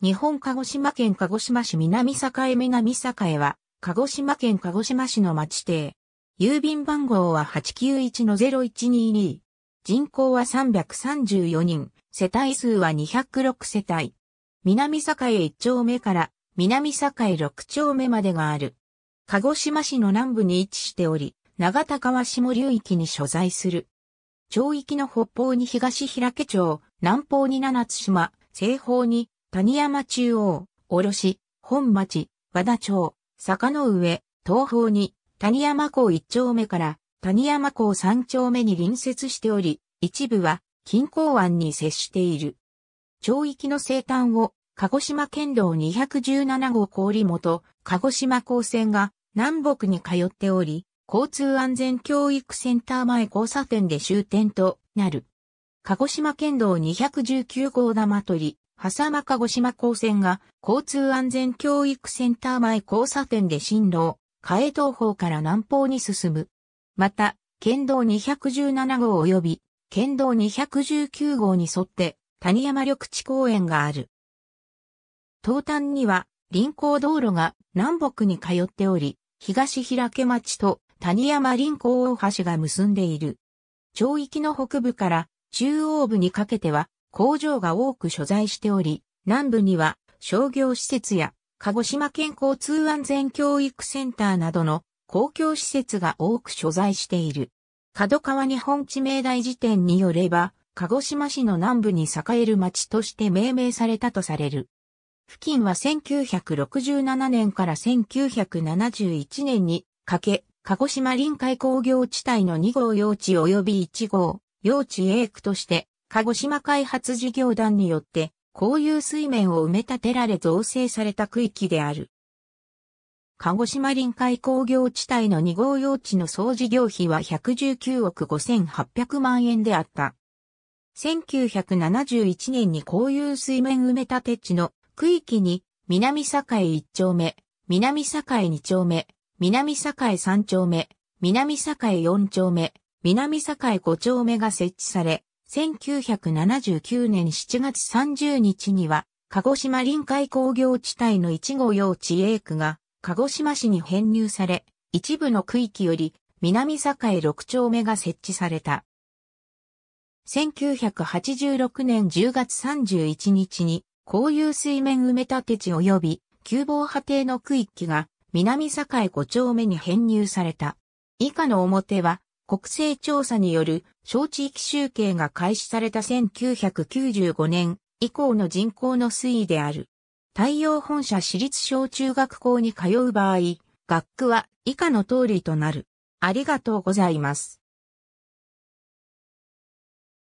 日本鹿児島県鹿児島市南栄南栄は、鹿児島県鹿児島市の町邸。郵便番号は891-0122。人口は334人、世帯数は206世帯。南栄1丁目から南栄6丁目までがある。鹿児島市の南部に位置しており、長田川下流域に所在する。町域の北方に東平家町、南方に七津島、西方に谷山中央、卸、本町、和田町、坂の上、東方に、谷山港一丁目から谷山港三丁目に隣接しており、一部は近郊湾に接している。町域の西端を鹿児島県道217号氷元、鹿児島港線が南北に通っており、交通安全教育センター前交差点で終点となる。鹿児島県道219号玉取り、狭間鹿児島高専が交通安全教育センター前交差点で進路を加江東方から南方に進む。また、県道217号及び県道219号に沿って谷山緑地公園がある。東端には臨港道路が南北に通っており、東平家町と谷山臨港大橋が結んでいる。町域の北部から中央部にかけては工場が多く所在しており、南部には商業施設や鹿児島県交通安全教育センターなどの公共施設が多く所在している。角川日本地名大辞典によれば、鹿児島市の南部に栄える町として命名されたとされる。付近は1967年から1971年にかけ、鹿児島臨海工業地帯の2号用地及び1号、用地 A 区として鹿児島開発事業団によって、公有水面を埋め立てられ造成された区域である。鹿児島臨海工業地帯の2号用地の総事業費は119億5800万円であった。1971年に公有水面埋め立て地の区域に南境1丁目、南境2丁目、南境3丁目、南境4丁目、南境5丁目が設置され、1979年7月30日には、鹿児島臨海工業地帯の一号用地 A 区が、鹿児島市に編入され、一部の区域より、南境6丁目が設置された。1986年10月31日に、公有水面埋め立て地及び、旧防波堤の区域が、南境5丁目に編入された。以下の表は、国勢調査による小地域集計が開始された1995年以降の人口の推移である。太陽本社私立小中学校に通う場合、学区は以下の通りとなる。ありがとうございます。